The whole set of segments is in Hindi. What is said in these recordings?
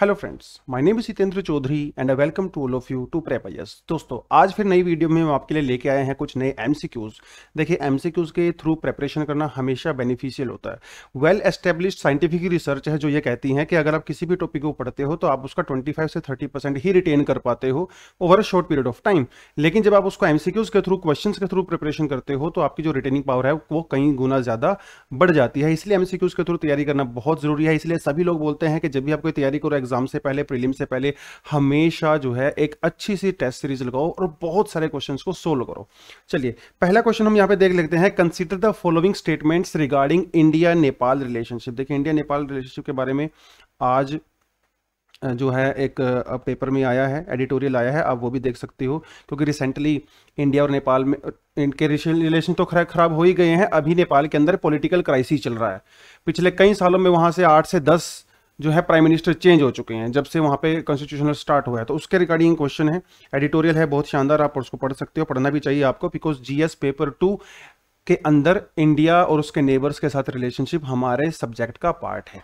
Hello friends my name is Hitendra Chaudhary and I welcome to all of you to प्रेपाइस दोस्तों आज फिर नई वीडियो में हम आपके लिए लेके आए हैं कुछ नए एमसीक्यूज देखिए एमसीक्यूज के थ्रू प्रेपरेशन करना हमेशा बेनिफिशियल होता है वेल एस्टेब्लिश साइंटिफिक रिसर्च है जो ये कहती है कि अगर आप किसी भी टॉपिक को पढ़ते हो तो आप उसका ट्वेंटी से थर्टी ही रिटेन कर पाते हो over a short period of time लेकिन जब आप उसको एमसीक्यूज के थ्रू क्वेश्चन के थ्रू प्रिपरेशन करते हो तो आपकी जो रिटेनिंग पावर है वो कई गुना ज़्यादा बढ़ जाती है इसलिए एमसीक्यूज के थ्रू तैयारी करना बहुत जरूरी है इसलिए सभी लोग बोलते हैं कि जब भी आपको तैयारी करो एग्जाम से पहले प्रीलिम से पहले हमेशा जो है एक अच्छी सी टेस्ट सीरीज लगाओ और बहुत सारे क्वेश्चन को सोल्व करो चलिए पहला क्वेश्चन हम यहाँ पे देख लेते हैं consider the following statements regarding India Nepal relationship देखिए इंडिया नेपाल रिलेशनशिप के बारे में आज जो है एक पेपर में आया है एडिटोरियल आया है आप वो भी देख सकती हो क्योंकि रिसेंटली इंडिया और नेपाल में इनके रिलेशन तो खराब खराब हो ही गए हैं अभी नेपाल के अंदर पॉलिटिकल क्राइसिस चल रहा है पिछले कई सालों में वहाँ से आठ से दस जो है प्राइम मिनिस्टर चेंज हो चुके हैं जब से वहाँ पे कॉन्स्टिट्यूशनल स्टार्ट हुआ है तो उसके रिगार्डिंग क्वेश्चन है एडिटोरियल है बहुत शानदार आप उसको पढ़ सकते हो पढ़ना भी चाहिए आपको बिकॉज जीएस पेपर टू के अंदर इंडिया और उसके नेबर्स के साथ रिलेशनशिप हमारे सब्जेक्ट का पार्ट है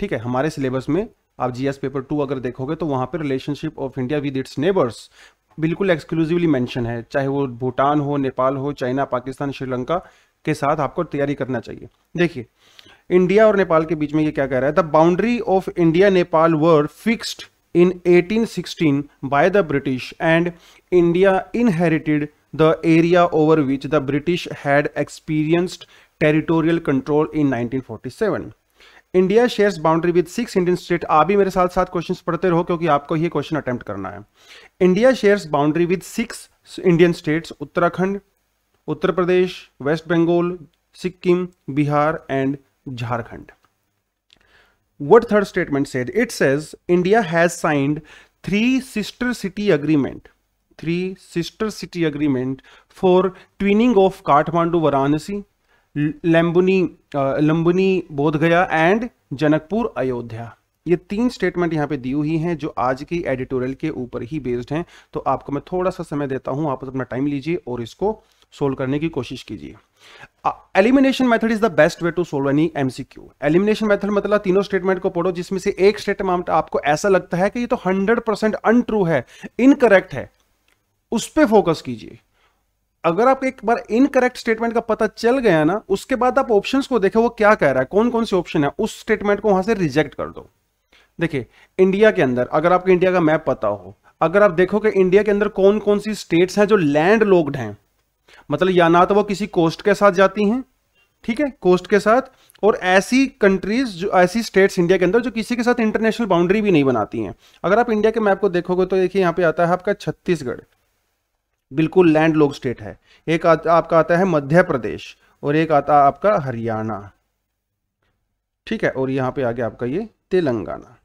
ठीक है हमारे सिलेबस में आप जीएस पेपर टू अगर देखोगे तो वहाँ पर relationship of India with its neighbours बिल्कुल एक्सक्लूसिवली मैंशन है चाहे वो भूटान हो नेपाल हो चाइना पाकिस्तान श्रीलंका के साथ आपको तैयारी करना चाहिए देखिए इंडिया और नेपाल के बीच में ये क्या कह रहा है the boundary of India Nepal were fixed in 1816 by the British and India inherited the area over which the British had experienced territorial control in 1947 India shares boundary with six Indian state आप भी मेरे साथ साथ क्वेश्चंस पढ़ते रहो क्योंकि आपको ये क्वेश्चन अटेम्प्ट करना है India shares boundary with six Indian states Uttarakhand Uttar Pradesh West Bengal Sikkim Bihar and Jharkhand what third statement said it says India has signed three sister city agreement three sister city agreement for twinning of Kathmandu Varanasi Lumbini Lumbini Bodhgaya and Janakpur Ayodhya ये तीन स्टेटमेंट यहाँ पे दी हुई हैं जो आज की एडिटोरियल के ऊपर ही बेस्ड हैं तो आपको मैं थोड़ा सा समय देता हूँ आप अपना टाइम लीजिए और इसको सोल्व करने की कोशिश कीजिए elimination method is the best way to solve any MCQ elimination method मतलब तीनों स्टेटमेंट को पढ़ो जिसमें से एक स्टेटमेंट आपको ऐसा लगता है कि ये तो 100% परसेंट अनट्रू है इनकरेक्ट है उस पर फोकस कीजिए अगर आप एक बार इनकरेक्ट स्टेटमेंट का पता चल गया ना उसके बाद आप ऑप्शन को देखें वो क्या कह रहा है कौन कौन से ऑप्शन है उस स्टेटमेंट को वहां से रिजेक्ट कर दो देखिए इंडिया के अंदर अगर आपको इंडिया का मैप पता हो अगर आप देखो कि इंडिया के अंदर कौन कौन सी स्टेट्स हैं जो लैंड लोग्ड हैं मतलब या ना तो वो किसी कोस्ट के साथ जाती हैं ठीक है कोस्ट के साथ और ऐसी कंट्रीज जो ऐसी स्टेट्स इंडिया के अंदर जो किसी के साथ इंटरनेशनल बाउंड्री भी नहीं बनाती हैं अगर आप इंडिया के मैप को देखोगे तो देखिए यहाँ पे आता है आपका छत्तीसगढ़ बिल्कुल लैंड लोग स्टेट है एक आ, आपका आता है मध्य प्रदेश और एक आता है आपका हरियाणा ठीक है और यहाँ पे आ गया आपका ये Telangana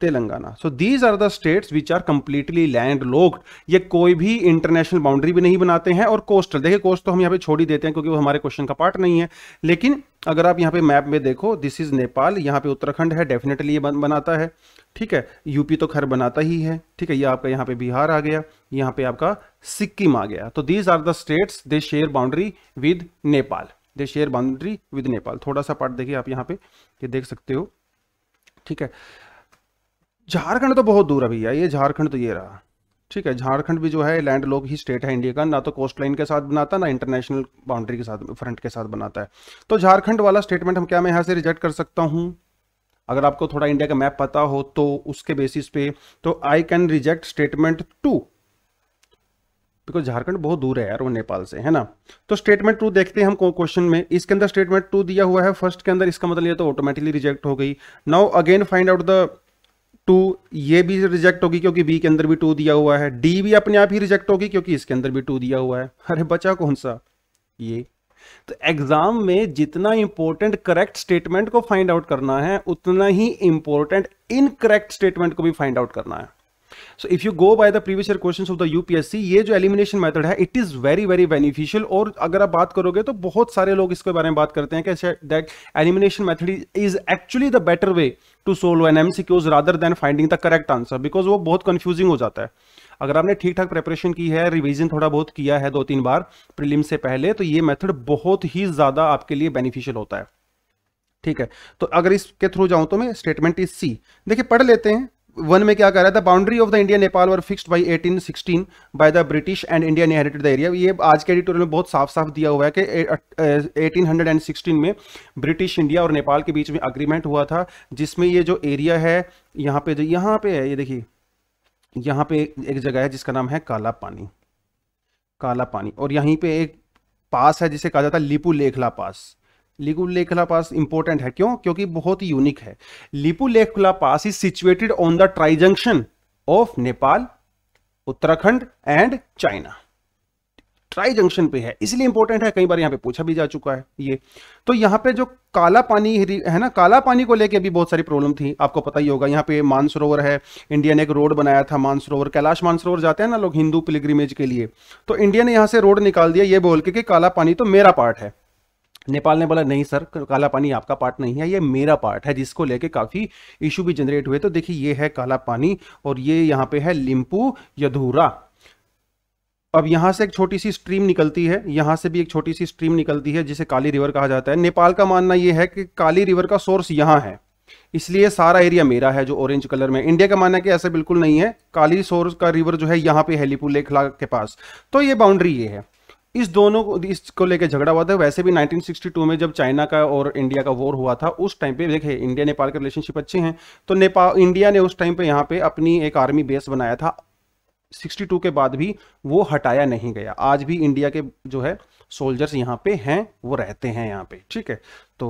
Telangana so these are the states which are completely landlocked ये कोई भी इंटरनेशनल बाउंड्री भी नहीं बनाते हैं और कोस्टल देखिए कोस्ट तो हम यहाँ पे छोड़ ही देते हैं क्योंकि वो हमारे क्वेश्चन का पार्ट नहीं है लेकिन अगर आप यहाँ पे मैप में देखो दिस इज नेपाल यहाँ पे उत्तराखंड है डेफिनेटली ये बनाता है ठीक है यूपी तो खैर बनाता ही है ठीक है ये आपका यहाँ पे बिहार आ गया यहाँ पे आपका सिक्किम आ गया तो these are the states they share boundary with Nepal they share boundary with Nepal थोड़ा सा पार्ट देखिए आप यहाँ पे ये देख सकते हो ठीक है झारखंड तो बहुत दूर है भैया ये झारखंड तो ये रहा ठीक है झारखंड भी जो है लैंड लोग ही स्टेट है इंडिया का ना तो कोस्ट लाइन के साथ बनाता ना इंटरनेशनल बाउंड्री के साथ फ्रंट के साथ बनाता है तो झारखंड वाला स्टेटमेंट हम क्या मैं यहाँ से रिजेक्ट कर सकता हूँ अगर आपको थोड़ा इंडिया का मैप पता हो तो उसके बेसिस पे तो I can reject statement two because Jharkhand बहुत दूर है यार वो नेपाल से है ना तो स्टेटमेंट टू देखते हैं हम क्वेश्चन में इसके अंदर स्टेटमेंट टू दिया हुआ है फर्स्ट के अंदर इसका मतलब ये तो ऑटोमेटिकली रिजेक्ट हो गई now again find out the two ये भी रिजेक्ट होगी क्योंकि बी के अंदर भी टू दिया हुआ है डी भी अपने आप ही रिजेक्ट होगी क्योंकि इसके अंदर भी टू दिया हुआ है अरे बचा कौन सा ये तो एग्जाम में जितना इंपॉर्टेंट करेक्ट स्टेटमेंट को फाइंड आउट करना है उतना ही इंपॉर्टेंट इनकरेक्ट स्टेटमेंट को भी फाइंड आउट करना है so if you go by the previous year questions of the UPSC ये जो एलिमिनेशन मेथड है it is very very beneficial और अगर आप बात करोगे तो बहुत सारे लोग इसके बारे में बात करते हैं कि that elimination method is actually the better way to solve an MCQs rather than finding the correct answer because वो बहुत कंफ्यूजिंग हो जाता है अगर आपने ठीक ठाक प्रिपरेशन की है रिवीजन थोड़ा बहुत किया है दो तीन बार प्रीलिम से पहले तो ये मेथड बहुत ही ज्यादा आपके लिए बेनिफिशियल होता है ठीक है तो अगर इसके थ्रू जाऊं तो मैं स्टेटमेंट इज सी देखिए पढ़ लेते हैं वन में क्या कह रहा था boundary of the India Nepal were fixed by 1816 by the British and India inherited the area ये आज के एडिटोरियल में बहुत साफ साफ दिया हुआ है कि 1816 में ब्रिटिश इंडिया और नेपाल के बीच में अग्रीमेंट हुआ था जिसमें ये जो एरिया है यहाँ पे जो यहाँ पे है ये देखिए यहाँ पे एक जगह है जिसका नाम है काला पानी काला पानी और यहीं पे एक पास है जिसे कहा जाता है लिपू लेखला पास लिपुलेखला पास इंपॉर्टेंट है क्यों क्योंकि बहुत ही यूनिक है Lipulekh La pass is situated on the tri junction of Nepal Uttarakhand and China tri junction पे है इसलिए इंपॉर्टेंट है कई बार यहां पे पूछा भी जा चुका है ये तो यहां पे जो काला पानी है ना काला पानी को लेके भी बहुत सारी प्रॉब्लम थी आपको पता ही होगा यहाँ पे मानसरोवर है इंडिया ने एक रोड बनाया था मानसरोवर कैलाश मानसरोवर जाते हैं ना लोग हिंदू पिलिग्रिमेज के लिए तो इंडिया ने यहाँ से रोड निकाल दिया ये बोल के कि काला पानी तो मेरा पार्ट है नेपाल ने बोला नहीं सर काला पानी आपका पार्ट नहीं है ये मेरा पार्ट है जिसको लेके काफ़ी इशू भी जनरेट हुए तो देखिए ये है काला पानी और ये यहाँ पे है लिम्पू यधूरा अब यहाँ से एक छोटी सी स्ट्रीम निकलती है यहाँ से भी एक छोटी सी स्ट्रीम निकलती है जिसे काली रिवर कहा जाता है नेपाल का मानना यह है कि काली रिवर का सोर्स यहाँ है इसलिए सारा एरिया मेरा है जो ऑरेंज कलर में इंडिया का मानना कि ऐसा बिल्कुल नहीं है काली सोर्स का रिवर जो है यहाँ पे हेलीपू लेखला के पास तो ये बाउंड्री ये है इस दोनों को इसको लेकर झगड़ा हुआ था वैसे भी 1962 में जब चाइना का और इंडिया का वॉर हुआ था उस टाइम पे देखिए इंडिया नेपाल के रिलेशनशिप अच्छे हैं तो नेपाल इंडिया ने उस टाइम पे यहाँ पे अपनी एक आर्मी बेस बनाया था 62 के बाद भी वो हटाया नहीं गया आज भी इंडिया के जो है सोल्जर्स यहाँ पे हैं वो रहते हैं यहाँ पे ठीक है तो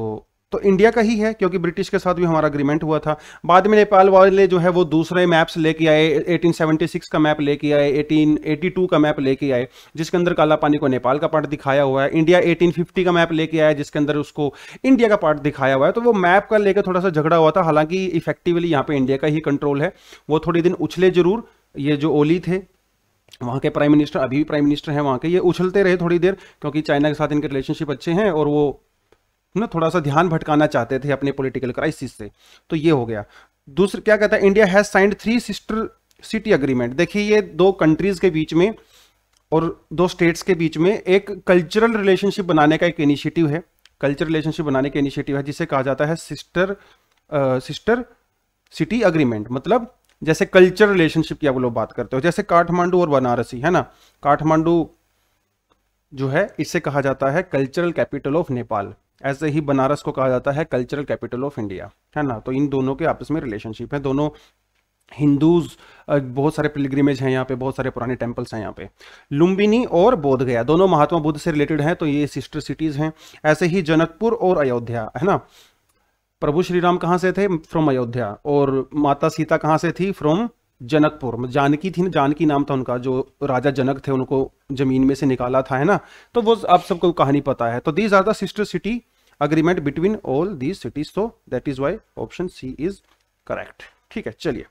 तो इंडिया का ही है क्योंकि ब्रिटिश के साथ भी हमारा अग्रीमेंट हुआ था बाद में नेपाल वाले जो है वो दूसरे मैप्स लेके आए 1876 का मैप लेके आए 1882 का मैप लेके आए जिसके अंदर काला पानी को नेपाल का पार्ट दिखाया हुआ है इंडिया 1850 का मैप लेके आया जिसके अंदर उसको इंडिया का पार्ट दिखाया हुआ है तो वो मैप का लेकर थोड़ा सा झगड़ा हुआ था हालांकि इफेक्टिवली यहाँ पे इंडिया का ही कंट्रोल है वो थोड़े दिन उछले जरूर ये जो ओली थे वहाँ के प्राइम मिनिस्टर अभी भी प्राइम मिनिस्टर हैं वहाँ के ये उछलते रहे थोड़ी देर क्योंकि चाइना के साथ इनके रिलेशनशिप अच्छे हैं और वो ना थोड़ा सा ध्यान भटकाना चाहते थे अपने पॉलिटिकल क्राइसिस से तो ये हो गया दूसरा क्या कहता है India has signed three sister city agreement देखिए ये दो कंट्रीज के बीच में और दो स्टेट्स के बीच में एक कल्चरल रिलेशनशिप बनाने का एक इनिशिएटिव है कल्चरल रिलेशनशिप बनाने का इनिशिएटिव है जिसे कहा जाता है सिस्टर सिस्टर सिटी अग्रीमेंट मतलब जैसे कल्चर रिलेशनशिप की आप लोग बात करते हो जैसे काठमांडू और बनारसी है ना काठमांडू जो है इसे कहा जाता है कल्चरल कैपिटल ऑफ नेपाल ऐसे ही बनारस को कहा जाता है कल्चरल कैपिटल ऑफ इंडिया है ना तो इन दोनों के आपस में रिलेशनशिप है दोनों हिंदूज बहुत सारे पिलग्रिमेज हैं यहाँ पे बहुत सारे पुराने टेम्पल्स हैं यहाँ पे लुम्बिनी और बोध गया दोनों महात्मा बुद्ध से रिलेटेड हैं तो ये सिस्टर सिटीज़ हैं ऐसे ही जनकपुर और अयोध्या है ना प्रभु श्री राम कहाँ से थे फ्रॉम अयोध्या और माता सीता कहाँ से थी फ्रॉम जनकपुर जानकी थी ना जानकी नाम था उनका जो राजा जनक थे उनको जमीन में से निकाला था है ना तो वो आप सबको कहानी पता है तो these are the sister city agreement between all these cities so that is why option C is correct ठीक है चलिए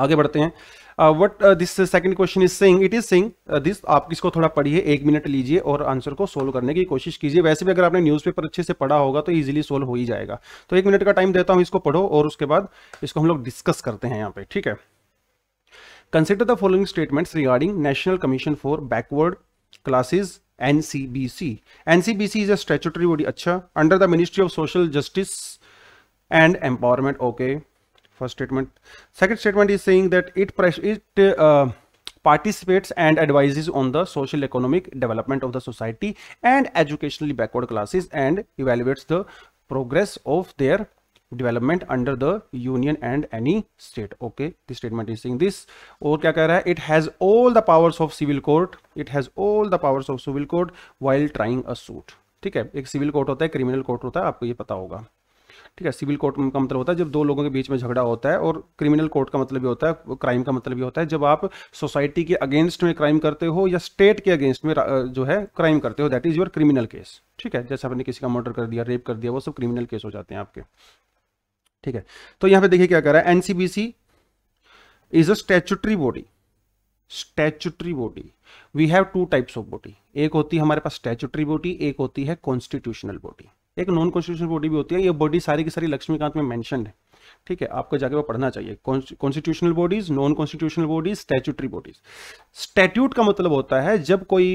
आगे बढ़ते हैं what this second question is saying it is saying this आप किसको थोड़ा पढ़िए एक मिनट लीजिए और आंसर को सोल्व करने की कोशिश कीजिए वैसे भी अगर आपने न्यूज़पेपर अच्छे से पढ़ा होगा तो इजीली सोल्व हो ही जाएगा तो एक मिनट का टाइम देता हूँ इसको पढ़ो और उसके बाद इसको हम लोग डिस्कस करते हैं यहाँ पे ठीक है Consider the following statements regarding National Commission for Backward Classes NCBC. NCBC is a statutory body under the Ministry of Social Justice and Empowerment. Okay, first statement. Second statement is saying that it, it uh, participates and advises on the social economic development of the society and educationally backward classes and evaluates the progress of their development under the union and any state okay this statement is saying this और क्या कह रहा है it has all the powers of civil court it has all the powers of civil court while trying a suit ठीक है एक सिविल कोर्ट होता है क्रिमिनल कोर्ट होता है आपको ये पता होगा ठीक है सिविल कोर्ट का मतलब होता है जब दो लोगों के बीच में झगड़ा होता है और क्रिमिनल कोर्ट का मतलब ये होता है क्राइम का मतलब ये होता है जब आप सोसाइटी के अगेंस्ट में क्राइम करते हो या स्टेट के अगेंस्ट में जो है क्राइम करते हो that is your criminal case ठीक है जैसे आपने किसी का मर्डर कर दिया रेप कर दिया वो सब क्रिमिनल केस हो जाते हैं आपके ठीक है तो यहां पे देखिए क्या कर रहा है NCBC is a statutory body statutory body we have two types of body एक होती है हमारे पास स्टैचुटरी बॉडी एक होती है कॉन्स्टिट्यूशनल बॉडी एक नॉन कॉन्स्टिट्यूशनल बॉडी भी होती है ये बॉडी सारी की सारी लक्ष्मीकांत में मैंशन है ठीक है आपको जाके वो पढ़ना चाहिए constitutional bodies non constitutional bodies statutory bodies statute का मतलब होता है जब कोई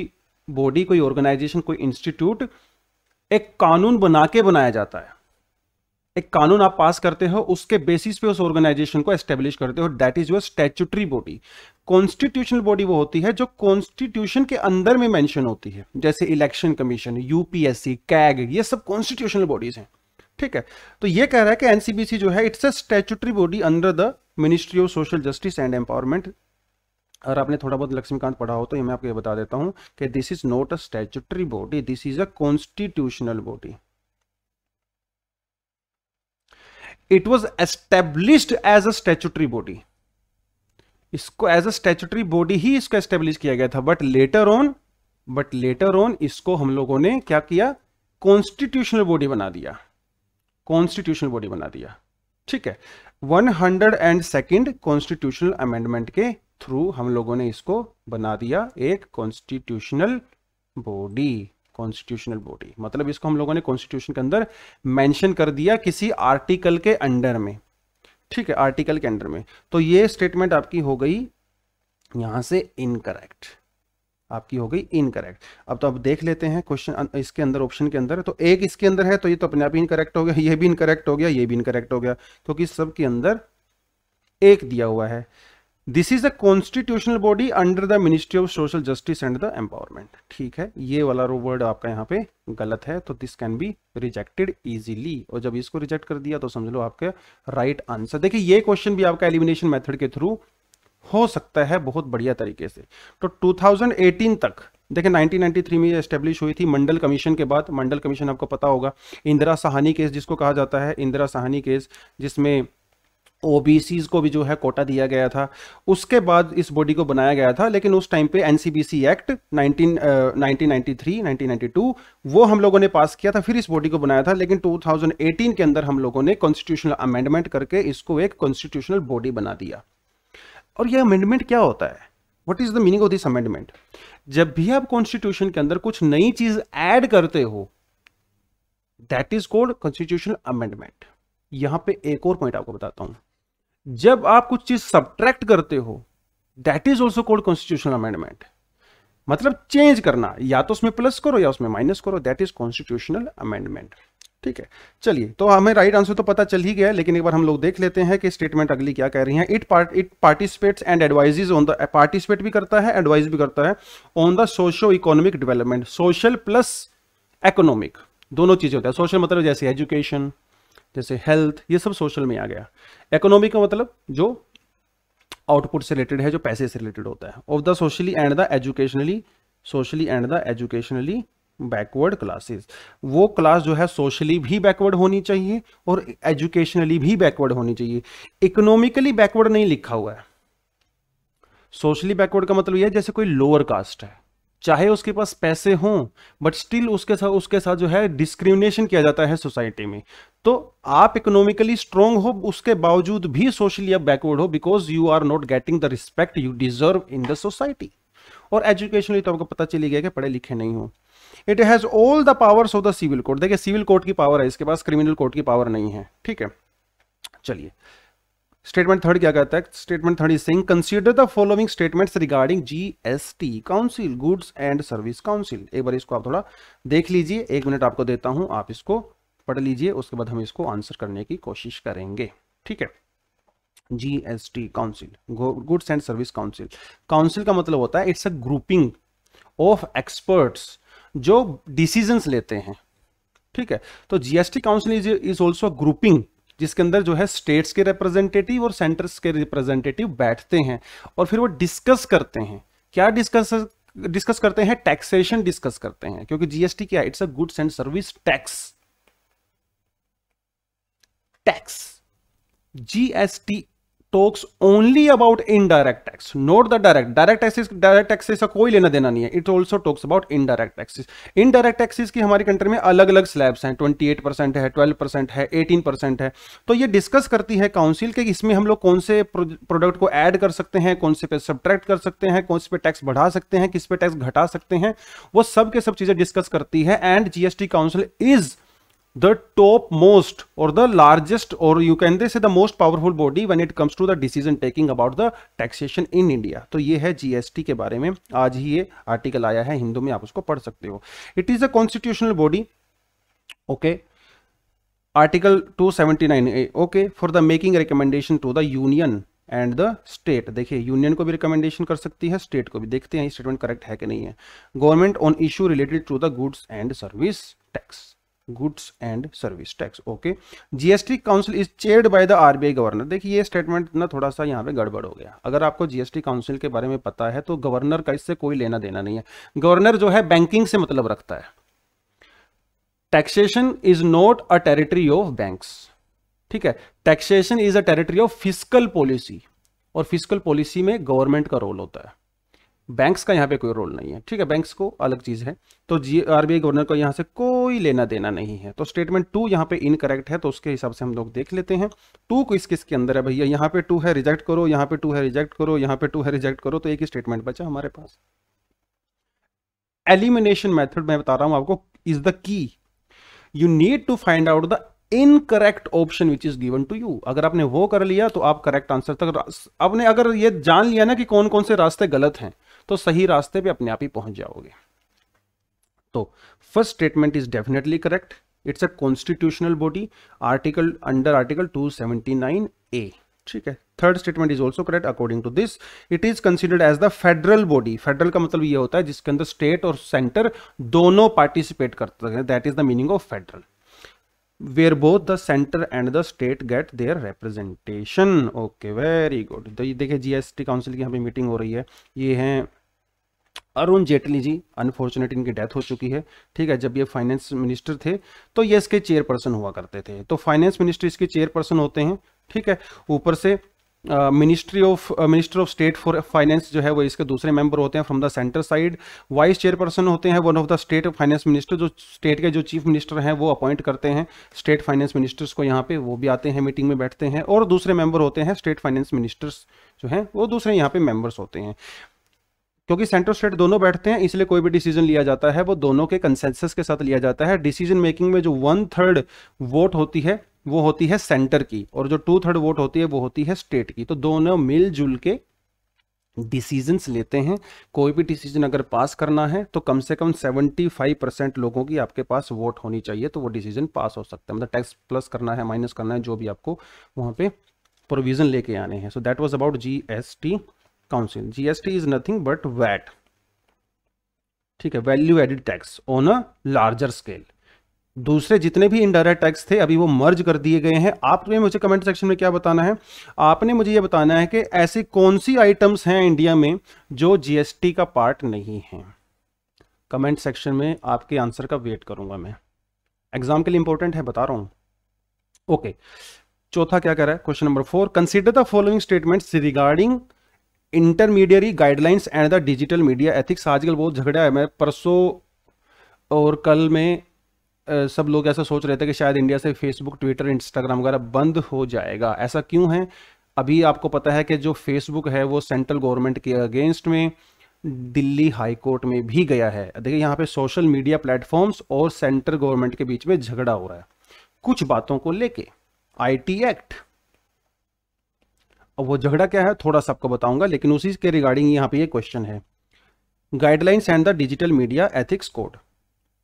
बॉडी कोई ऑर्गेनाइजेशन कोई इंस्टीट्यूट एक कानून बना के बनाया जाता है एक कानून आप पास करते हो उसके बेसिस पे उस ऑर्गेनाइजेशन को एस्टेब्लिश करते हो that is your statutory body constitutional body वो होती है जो कॉन्स्टिट्यूशन के अंदर में मेंशन होती है जैसे इलेक्शन कमीशन यूपीएससी कैग ये सब कॉन्स्टिट्यूशनल बॉडीज हैं ठीक है तो ये कह रहा है कि एनसीबीसी जो है it's a statutory body under the ministry of social justice and empowerment और आपने थोड़ा बहुत लक्ष्मीकांत पढ़ा हो तो ये मैं आपको ये बता देता हूं कि this is not a statutory body this is a constitutional body it was established as a statutory body इसको एज अ स्टेचुटरी बॉडी ही इसको एस्टेब्लिश किया गया था but later on but later on इसको हम लोगों ने क्या किया कॉन्स्टिट्यूशनल बॉडी बना दिया कॉन्स्टिट्यूशनल बॉडी बना दिया ठीक है one hundred and second constitutional amendment के थ्रू हम लोगों ने इसको बना दिया एक कॉन्स्टिट्यूशनल बॉडी कॉन्स्टिट्यूशनल बॉडी मतलब इसको हम लोगों ने कॉन्स्टिट्यूशन के अंदर मेंशन कर दिया किसी आर्टिकल के अंडर में ठीक है आर्टिकल के अंडर में तो ये स्टेटमेंट आपकी हो गई यहां से इनकरेक्ट आपकी हो गई इनकरेक्ट अब तो अब देख लेते हैं क्वेश्चन अं, इसके अंदर ऑप्शन के अंदर तो एक इसके अंदर है तो ये तो अपने आप ही इनकरेक्ट हो गया ये भी इनकरेक्ट हो गया ये भी इनकरेक्ट हो गया क्योंकि सबके अंदर एक दिया हुआ है this is a constitutional body under the ministry of social justice and the empowerment ठीक है ये वाला वर्ड आपका यहाँ पे गलत है तो this can be rejected easily और जब इसको रिजेक्ट कर दिया तो समझ लो आपके राइट आंसर देखिए ये क्वेश्चन भी आपका एलिमिनेशन मेथड के थ्रू हो सकता है बहुत बढ़िया तरीके से तो 2018 तक देखिए 1993 में एस्टेब्लिश हुई थी मंडल कमीशन के बाद मंडल कमीशन आपको पता होगा इंदिरा सहानी केस जिसको कहा जाता है इंदिरा सहानी केस जिसमें ओ को भी जो है कोटा दिया गया था उसके बाद इस बॉडी को बनाया गया था लेकिन उस टाइम पे एनसीबीसी एक्ट 19 1993 1992 वो हम लोगों ने पास किया था फिर इस बॉडी को बनाया था लेकिन 2018 के अंदर हम लोगों ने कॉन्स्टिट्यूशनल अमेंडमेंट करके इसको एक कॉन्स्टिट्यूशनल बॉडी बना दिया और यह अमेंडमेंट क्या होता है what is the meaning of this amendment जब भी आप कॉन्स्टिट्यूशन के अंदर कुछ नई चीज ऐड करते हो that is called constitutional amendment यहां पे एक और पॉइंट आपको बताता हूं जब आप कुछ चीज सब्ट्रैक्ट करते हो that is also called constitutional amendment मतलब चेंज करना या तो उसमें प्लस करो या उसमें माइनस करो दैट इज कॉन्स्टिट्यूशनल अमेंडमेंट ठीक है चलिए तो हमें राइट आंसर तो पता चल ही गया लेकिन एक बार हम लोग देख लेते हैं कि स्टेटमेंट अगली क्या कह रही है it part it participates and advises on the participate भी करता है एडवाइज भी करता है on the socio economic development social plus economic दोनों चीजें होता है सोशल मतलब जैसे एजुकेशन जैसे हेल्थ ये सब सोशल में आ गया इकोनॉमी का मतलब जो आउटपुट से रिलेटेड है जो पैसे से रिलेटेड होता है of the socially and the educationally socially and the educationally backward classes वो क्लास जो है सोशली भी बैकवर्ड होनी चाहिए और एजुकेशनली भी बैकवर्ड होनी चाहिए इकोनॉमिकली बैकवर्ड नहीं लिखा हुआ है सोशली बैकवर्ड का मतलब यह है जैसे कोई लोअर कास्ट है चाहे उसके पास पैसे हों बट स्टिल उसके साथ उसके साथ जो है डिस्क्रिमिनेशन किया जाता है सोसाइटी में तो आप इकोनॉमिकली स्ट्रॉन्ग हो उसके बावजूद भी सोशली आप बैकवर्ड हो because you are not getting the respect you deserve in the society और एजुकेशनली तो आपको पता चली गया कि पढ़े लिखे नहीं हो it has all the powers of the civil court देखिए सिविल कोर्ट की पावर है इसके पास क्रिमिनल कोर्ट की पावर नहीं है ठीक है चलिए स्टेटमेंट थर्ड क्या कहता है statement third is sing consider the following statements regarding GST council goods and service council एक बार इसको आप थोड़ा देख लीजिए एक मिनट आपको देता हूं आप इसको पढ़ लीजिए उसके बाद हम इसको आंसर करने की कोशिश करेंगे ठीक है GST council goods and service council council का मतलब होता है it's a grouping of experts जो डिसीजन लेते हैं ठीक है तो GST council is is also grouping जिसके अंदर जो है स्टेट्स के रिप्रेजेंटेटिव और सेंटर्स के रिप्रेजेंटेटिव बैठते हैं और फिर वो डिस्कस करते हैं क्या डिस्कस डिस्कस करते हैं टैक्सेशन डिस्कस करते हैं क्योंकि जीएसटी क्या it's a goods and service tax tax GST only about in direct tax not the direct direct taxes, direct taxes का कोई लेना देना नहीं है. It also talks about indirect taxes Indirect taxes की हमारी कंट्री में अलग अलग स्लैब्स हैं. 28 परसेंट है, 12 परसेंट है, 18 परसेंट है. तो ये डिस्कस करती है काउंसिल के इसमें हम लोग कौन से प्रोडक्ट को ऐड कर सकते हैं कौन से पे सब्ट्रैक्ट कर सकते हैं कौन से पे टैक्स बढ़ा सकते हैं किस पे टैक्स घटा सकते हैं वो सब के सब चीजें डिस्कस करती है and GST council is the top most और द लार्जेस्ट और you can they say the most powerful body when it comes to the decision taking about the taxation in India तो ये है जीएसटी के बारे में आज ही ये आर्टिकल आया है हिंदू में आप उसको पढ़ सकते हो it is a constitutional body okay article 279 okay for the making recommendation to the union and the state देखिए यूनियन को भी रिकमेंडेशन कर सकती है स्टेट को भी देखते हैं स्टेटमेंट करेक्ट है कि नहीं है government on issue related to the goods and service tax goods and service tax okay GST council is chaired by the RBI governor देखिए ये स्टेटमेंट ना थोड़ा सा यहाँ पे गड़बड़ हो गया अगर आपको जीएसटी काउंसिल के बारे में पता है तो गवर्नर का इससे कोई लेना देना नहीं है गवर्नर जो है बैंकिंग से मतलब रखता है taxation is not a territory of bank ठीक है taxation is a territory of physical policy और फिजिकल पॉलिसी में गवर्नमेंट का रोल होता है बैंक्स का यहाँ पे कोई रोल नहीं है ठीक है बैंक्स को अलग चीज़ है तो जी आरबीआई गवर्नर को यहाँ से कोई लेना देना नहीं है तो स्टेटमेंट टू यहाँ पे इनकरेक्ट है तो उसके हिसाब से हम लोग देख लेते हैं टू किस किस के अंदर है भैया यहाँ पे टू है रिजेक्ट करो यहाँ पे टू है रिजेक्ट करो यहाँ पे टू है रिजेक्ट करो तो एक ही स्टेटमेंट बचा हमारे पास एलिमिनेशन मैथड मैं बता रहा हूँ आपको is the key you need to find out the incorrect option which is given to you अगर आपने वो कर लिया तो आप करेक्ट आंसर तक आपने अगर ये जान लिया ना कि कौन कौन से रास्ते गलत हैं तो सही रास्ते पे अपने आप ही पहुंच जाओगे तो first statement is definitely correct it's a constitutional body article under article 279 A ठीक है third statement is also correct according to this it is considered as the federal body federal का मतलब ये होता है जिसके अंदर स्टेट और सेंटर दोनों पार्टिसिपेट करते हैं that is the meaning of federal where both the centre and the state get their representation okay very good तो ये देखिए जीएसटी काउंसिल की यहाँ पे मीटिंग हो रही है ये हैं अरुण जेटली जी अनफॉर्चुनेट इनकी डेथ हो चुकी है ठीक है जब ये फाइनेंस मिनिस्टर थे तो ये इसके चेयरपर्सन हुआ करते थे तो फाइनेंस मिनिस्टर इसके चेयरपर्सन होते हैं ठीक है ऊपर से ministry of minister of state for finance जो है वो इसके दूसरे मेंबर होते हैं from the centre side vice chairperson होते हैं one of the state finance minister जो स्टेट के जो चीफ मिनिस्टर हैं वो अपॉइंट करते हैं स्टेट फाइनेंस मिनिस्टर्स को यहाँ पे वो भी आते हैं मीटिंग में बैठते हैं और दूसरे मेंबर होते हैं स्टेट फाइनेंस मिनिस्टर्स जो हैं वो दूसरे यहाँ पे मेंबर्स होते हैं क्योंकि सेंट्रल स्टेट दोनों बैठते हैं इसलिए कोई भी डिसीजन लिया जाता है वो दोनों के कंसेंसस के साथ लिया जाता है डिसीजन मेकिंग में जो वन थर्ड वोट होती है वो होती है सेंटर की और जो टू थर्ड वोट होती है वो होती है स्टेट की तो दोनों मिलजुल के डिसीजंस लेते हैं कोई भी डिसीजन अगर पास करना है तो कम से कम 75 परसेंट लोगों की आपके पास वोट होनी चाहिए तो वो डिसीजन पास हो सकता है मतलब टैक्स प्लस करना है माइनस करना है जो भी आपको वहां पे प्रोविज़न लेके आने हैं so that was about G S T council GST is nothing but VAT ठीक है value added tax on a larger scale दूसरे जितने भी इनडायरेक्ट टैक्स थे अभी वो मर्ज कर दिए गए हैं आपने मुझे कमेंट सेक्शन में क्या बताना है आपने मुझे ये बताना है कि ऐसी कौन सी आइटम्स हैं इंडिया में जो जीएसटी का पार्ट नहीं है कमेंट सेक्शन में आपके आंसर का वेट करूंगा मैं एग्जाम के लिए इंपॉर्टेंट है बता रहा हूं ओके चौथा क्या कह रहा है question number four consider the following statements regarding intermediary guidelines and the digital media ethics आजकल बहुत झगड़ा है मैं परसों और कल में सब लोग ऐसा सोच रहे थे कि शायद इंडिया से फेसबुक ट्विटर इंस्टाग्राम वगैरह बंद हो जाएगा ऐसा क्यों है अभी आपको पता है कि जो फेसबुक है वो सेंट्रल गवर्नमेंट के अगेंस्ट में दिल्ली हाई कोर्ट में भी गया है देखिए यहाँ पे सोशल मीडिया प्लेटफॉर्म्स और सेंट्रल गवर्नमेंट के बीच में झगड़ा हो रहा है कुछ बातों को लेके आईटी एक्ट अब वो झगड़ा क्या है थोड़ा सा आपको बताऊंगा लेकिन उसी के रिगार्डिंग यहाँ पे ये क्वेश्चन है guidelines and the digital media ethics code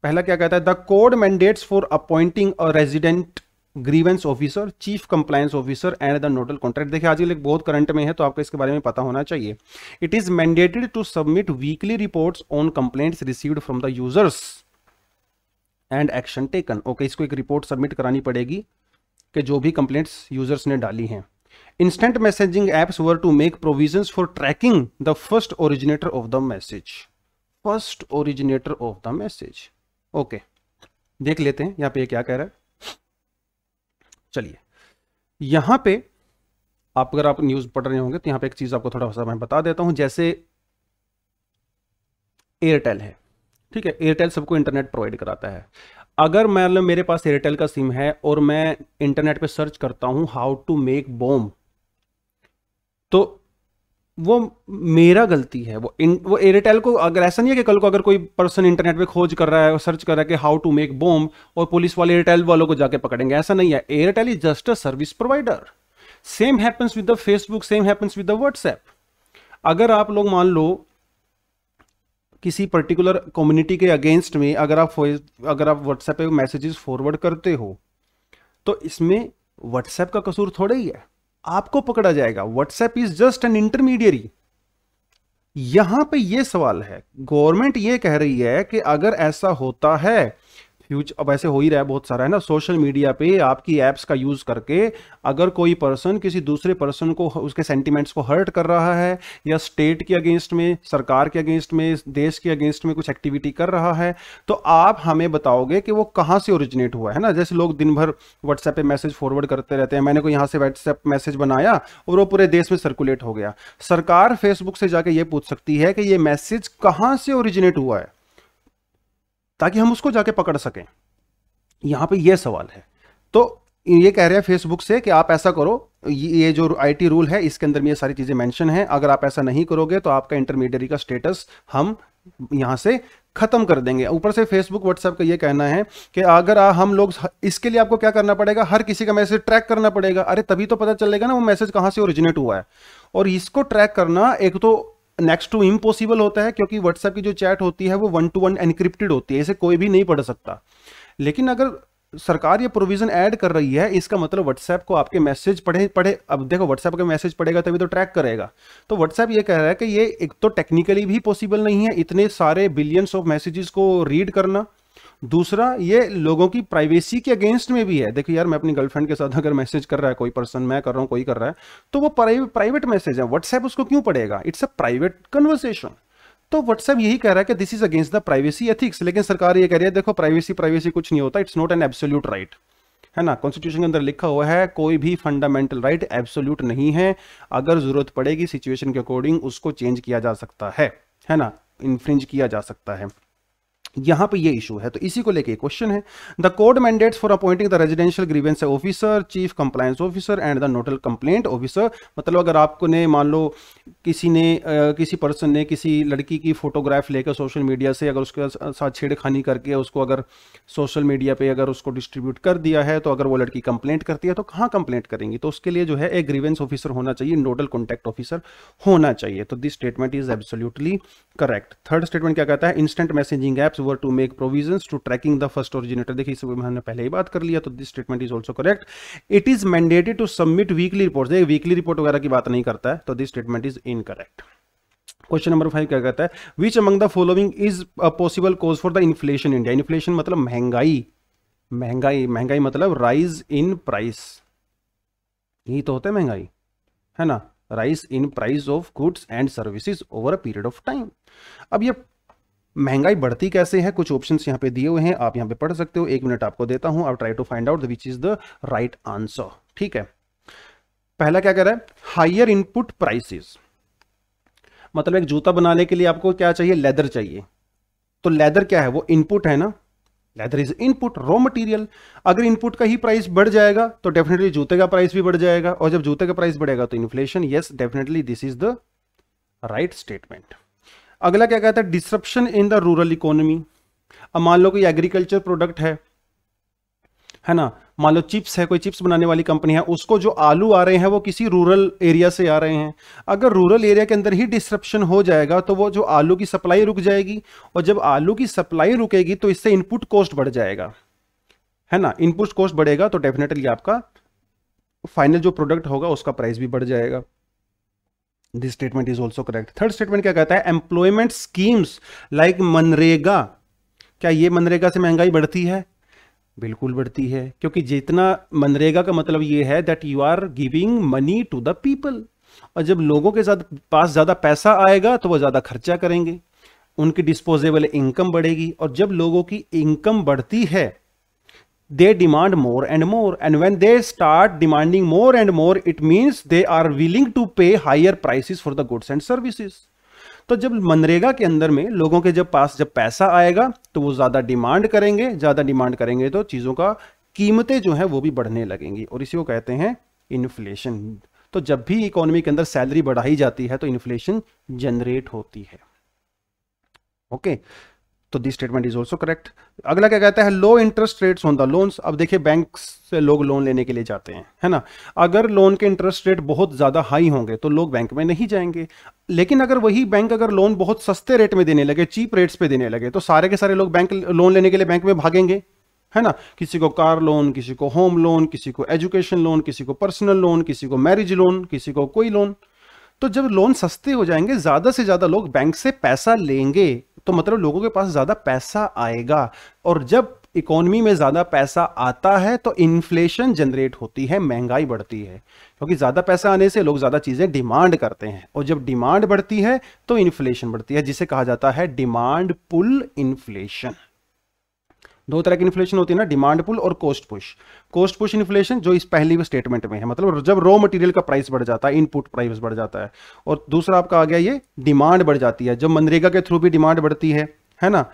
पहला क्या कहता है the code mandates for appointing a resident grievance officer chief compliance officer and the nodal contract देखिए आजकल एक बहुत करंट में है तो आपको इसके बारे में पता होना चाहिए it is mandated to submit weekly reports on complaints received from the users and action taken okay इसको एक रिपोर्ट सबमिट करानी पड़ेगी कि जो भी कंप्लेंट्स यूजर्स ने डाली हैं instant messaging apps were to make provisions for tracking the first originator of the message first originator of the message okay देख लेते हैं यहां पे क्या कह रहा है चलिए यहां पे आप अगर आप न्यूज पढ़ रहे होंगे तो यहां पे एक चीज आपको थोड़ा सा मैं बता देता हूं जैसे एयरटेल है ठीक है एयरटेल सबको इंटरनेट प्रोवाइड कराता है अगर मैं मेरे पास एयरटेल का सिम है और मैं इंटरनेट पे सर्च करता हूं हाउ टू मेक बॉम्ब तो वो मेरा गलती है वो इन, वो एयरटेल को अगर ऐसा नहीं है कि कल को अगर कोई पर्सन इंटरनेट पे खोज कर रहा है और सर्च कर रहा है कि हाउ टू मेक बॉम्ब और पुलिस वाले एयरटेल वालों को जाके पकड़ेंगे ऐसा नहीं है Airtel is just a service provider same happens with the Facebook same happens with the WhatsApp अगर आप लोग मान लो किसी पर्टिकुलर कम्युनिटी के अगेंस्ट में अगर आप अगर आप व्हाट्सएप पे मैसेजेस फॉरवर्ड करते हो तो इसमें व्हाट्सएप का कसूर थोड़ा ही है आपको पकड़ा जाएगा WhatsApp is just an intermediary यहां पे ये सवाल है गवर्नमेंट ये कह रही है कि अगर ऐसा होता है फ्यूचर अब ऐसे हो ही रहा है बहुत सारा है ना सोशल मीडिया पे आपकी ऐप्स का यूज़ करके अगर कोई पर्सन किसी दूसरे पर्सन को उसके सेंटिमेंट्स को हर्ट कर रहा है या स्टेट के अगेंस्ट में सरकार के अगेंस्ट में देश के अगेंस्ट में कुछ एक्टिविटी कर रहा है तो आप हमें बताओगे कि वो कहाँ से ओरिजिनेट हुआ है ना जैसे लोग दिन भर व्हाट्सएप पर मैसेज फॉरवर्ड करते रहते हैं मैंने को यहाँ से व्हाट्सएप मैसेज बनाया और वो पूरे देश में सर्कुलेट हो गया सरकार फेसबुक से जाके ये पूछ सकती है कि ये मैसेज कहाँ से ओरिजिनेट हुआ है ताकि हम उसको जाके पकड़ सकें यहां पे ये सवाल है तो ये कह रहे हैं फेसबुक से कि आप ऐसा करो ये जो आईटी रूल है इसके अंदर में ये सारी चीज़ें मेंशन है अगर आप ऐसा नहीं करोगे तो आपका इंटरमीडियरी का स्टेटस हम यहां से खत्म कर देंगे ऊपर से फेसबुक व्हाट्सएप का ये कहना है कि अगर हम लोग इसके लिए आपको क्या करना पड़ेगा हर किसी का मैसेज ट्रैक करना पड़ेगा अरे तभी तो पता चलेगा ना वो मैसेज कहां से ओरिजिनेट हुआ है और इसको ट्रैक करना एक तो नेक्स्ट टू इम्पॉसिबल होता है क्योंकि व्हाट्सएप की जो चैट होती है वो वन टू वन एनक्रिप्टेड होती है इसे कोई भी नहीं पढ़ सकता लेकिन अगर सरकार ये प्रोविजन ऐड कर रही है इसका मतलब व्हाट्सएप को आपके मैसेज पढ़े पढ़े अब देखो व्हाट्सएप का मैसेज पढ़ेगा तभी तो ट्रैक करेगा तो व्हाट्सएप ये कह रहा है कि ये एक तो टेक्निकली भी पॉसिबल नहीं है इतने सारे बिलियंस ऑफ मैसेजेस को रीड करना दूसरा ये लोगों की प्राइवेसी के अगेंस्ट में भी है देखो यार मैं अपनी गर्लफ्रेंड के साथ अगर मैसेज कर रहा है कोई पर्सन मैं कर रहा हूँ कोई कर रहा है तो वो प्राइवेट मैसेज है व्हाट्सएप उसको क्यों पड़ेगा इट्स अ प्राइवेट कन्वर्सेशन तो व्हाट्सएप यही कह रहा है कि this is against the privacy ethics लेकिन सरकार ये कह रही है देखो प्राइवेसी प्राइवेसी कुछ नहीं होता it's not an absolute right है ना कॉन्स्टिट्यूशन के अंदर लिखा हुआ है कोई भी फंडामेंटल राइट एब्सोल्यूट नहीं है अगर जरूरत पड़ेगी सिचुएशन के अकॉर्डिंग उसको चेंज किया जा सकता है है ना इन्फ्रिंज किया जा सकता है यहां पे ये इशू है तो इसी को लेके क्वेश्चन है the code mandates for appointing the residential grievance officer chief compliance officer and the nodal complaint officer मतलब अगर आपको ने मान लो किसी ने किसी पर्सन ने किसी लड़की की फोटोग्राफ लेकर सोशल मीडिया से अगर उसके साथ छेड़खानी करके उसको अगर सोशल मीडिया पे अगर उसको डिस्ट्रीब्यूट कर दिया है तो अगर वो लड़की कंप्लेंट करती है तो कहाँ कंप्लेंट करेंगी तो उसके लिए जो है एक ग्रीवेंस ऑफिसर होना चाहिए नोडल कॉन्टैक्ट ऑफिसर होना चाहिए तो this statement is absolutely correct third statement क्या कहता है instant messaging apps were to make provisions to tracking the first originator dekhi isme humne pehle hi baat kar liya to this statement is also correct it is mandated to submit weekly reports report weekly report वगैरह ki baat nahi karta hai to this statement is incorrect question number five क्या कहता है which among the following is a possible cause for the inflation India inflation मतलब महंगाई महंगाई महंगाई मतलब राइज इन प्राइस यही तो होता है महंगाई है ना rise in price of goods and services over a period of time अब ये महंगाई बढ़ती कैसे है कुछ ऑप्शन यहाँ पे दिए हुए हैं आप यहाँ पे पढ़ सकते हो एक मिनट आपको देता हूं आप try to find out which is the right answer ठीक है पहला क्या कह रहा है हाइयर इनपुट प्राइसेस मतलब एक जूता बनाने के लिए आपको क्या चाहिए लेदर चाहिए तो लेदर क्या है वो इनपुट है ना leather is input raw material अगर इनपुट का ही प्राइस बढ़ जाएगा तो डेफिनेटली जूते का प्राइस भी बढ़ जाएगा और जब जूते का प्राइस बढ़ेगा तो inflation yes definitely this is the right statement अगला क्या कहता है disruption in the rural economy अब मान लो कोई एग्रीकल्चर प्रोडक्ट है है ना मान लो चिप्स है कोई चिप्स बनाने वाली कंपनी है उसको जो आलू आ रहे हैं वो किसी रूरल एरिया से आ रहे हैं अगर रूरल एरिया के अंदर ही डिस्ट्रप्शन हो जाएगा तो वो जो आलू की सप्लाई रुक जाएगी और जब आलू की सप्लाई रुकेगी तो इससे इनपुट कॉस्ट बढ़ जाएगा है ना इनपुट कॉस्ट बढ़ेगा तो डेफिनेटली आपका फाइनल जो प्रोडक्ट होगा उसका प्राइस भी बढ़ जाएगा this statement is also correct third statement क्या कहता है एम्प्लॉयमेंट स्कीम्स लाइक मनरेगा क्या ये मनरेगा से महंगाई बढ़ती है बिल्कुल बढ़ती है क्योंकि जितना मनरेगा का मतलब ये है that you are giving money to the people और जब लोगों के साथ पास ज़्यादा पैसा आएगा तो वह ज़्यादा खर्चा करेंगे उनकी डिस्पोजेबल इनकम बढ़ेगी और जब लोगों की इनकम बढ़ती है they demand more and more and when they start demanding more and more it means they are willing to pay higher prices for the goods and services तो जब मनरेगा के अंदर में लोगों के जब पास जब पैसा आएगा तो वो ज़्यादा डिमांड करेंगे ज़्यादा डिमांड करेंगे तो चीज़ों का कीमतें जो हैं वो भी बढ़ने लगेंगी और इसी को कहते हैं इन्फ्लेशन तो जब भी इकोनॉमी के अंदर सैलरी बढ़ाई जाती है तो इन्फ्लेशन जनरेट होती है ओके okay. तो this statement is also correct अगला क्या कहता है low interest rates on the loans अब देखिए बैंक से लोग लोन लेने के लिए जाते हैं है ना अगर लोन के इंटरेस्ट रेट बहुत ज़्यादा हाई होंगे तो लोग बैंक में नहीं जाएंगे लेकिन अगर वही बैंक अगर लोन बहुत सस्ते रेट में देने लगे चीप रेट्स पे देने लगे तो सारे के सारे लोग बैंक लोन लेने के लिए बैंक में भागेंगे है ना किसी को कार लोन किसी को होम लोन किसी को एजुकेशन लोन किसी को पर्सनल लोन किसी को मैरिज लोन किसी को कोई लोन तो जब लोन सस्ते हो जाएंगे ज़्यादा से ज़्यादा लोग बैंक से पैसा लेंगे तो मतलब लोगों के पास ज़्यादा पैसा आएगा और जब इकोनॉमी में ज़्यादा पैसा आता है तो इन्फ्लेशन जनरेट होती है महंगाई बढ़ती है क्योंकि ज़्यादा पैसा आने से लोग ज़्यादा चीज़ें डिमांड करते हैं और जब डिमांड बढ़ती है तो इन्फ्लेशन बढ़ती है जिसे कहा जाता है डिमांड पुल इन्फ्लेशन दो तरह की इन्फ्लेशन होती है ना डिमांड पुल और cost push cost push inflation जो इस पहली स्टेटमेंट में है मतलब जब रॉ मटेरियल का प्राइस बढ़ जाता है इनपुट प्राइस बढ़ जाता है और दूसरा आपका आ गया ये डिमांड बढ़ जाती है जब मनरेगा के थ्रू भी डिमांड बढ़ती है है ना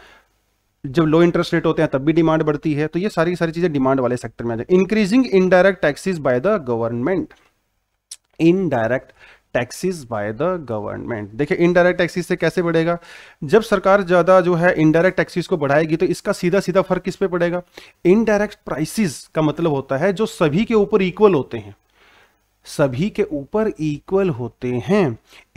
जब लो इंटरेस्ट रेट होते हैं तब भी डिमांड बढ़ती है तो ये सारी सारी चीजें डिमांड वाले सेक्टर में आ जाए increasing indirect taxes by the government indirect taxes by the government देखिए इनडायरेक्ट टैक्सेस से कैसे बढ़ेगा जब सरकार ज़्यादा जो है इनडायरेक्ट टैक्सेस को बढ़ाएगी तो इसका सीधा सीधा फर्क किस पे पड़ेगा इनडायरेक्ट प्राइसेस का मतलब होता है जो सभी के ऊपर इक्वल होते हैं सभी के ऊपर इक्वल होते हैं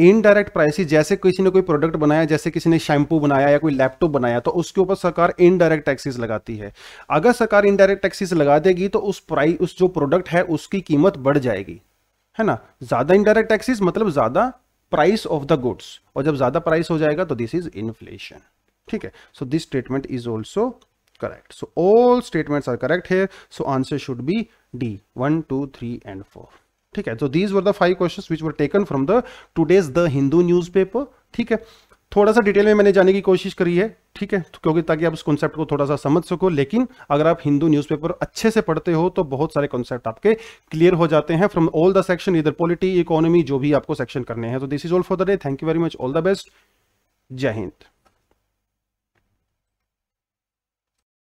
इनडायरेक्ट प्राइसेस जैसे किसी ने कोई प्रोडक्ट बनाया जैसे किसी ने शैम्पू बनाया या कोई लैपटॉप बनाया तो उसके ऊपर सरकार इनडायरेक्ट टैक्सेस लगाती है अगर सरकार इनडायरेक्ट टैक्सेस लगा देगी तो उस प्राइस उस जो प्रोडक्ट है उसकी कीमत बढ़ जाएगी है ना ज्यादा इनडायरेक्ट टैक्सेस मतलब ज्यादा प्राइस ऑफ द गुड्स और जब ज्यादा प्राइस हो जाएगा तो दिस इज इन्फ्लेशन ठीक है so this statement is also correct so all statement are correct है so answer should be D one two three and four ठीक है so these were the five question which were taken from the today's the Hindu news ठीक है थोड़ा सा डिटेल में मैंने जाने की कोशिश करी है ठीक है तो क्योंकि ताकि आप उस कॉन्सेप्ट को थोड़ा सा समझ सको लेकिन अगर आप हिंदू न्यूज़पेपर अच्छे से पढ़ते हो तो बहुत सारे कॉन्सेप्ट आपके क्लियर हो जाते हैं फ्रॉम ऑल द सेक्शन इधर पॉलिटी इकोनॉमी जो भी आपको सेक्शन करने हैं तो this is all for the day thank you very much all the best जय हिंद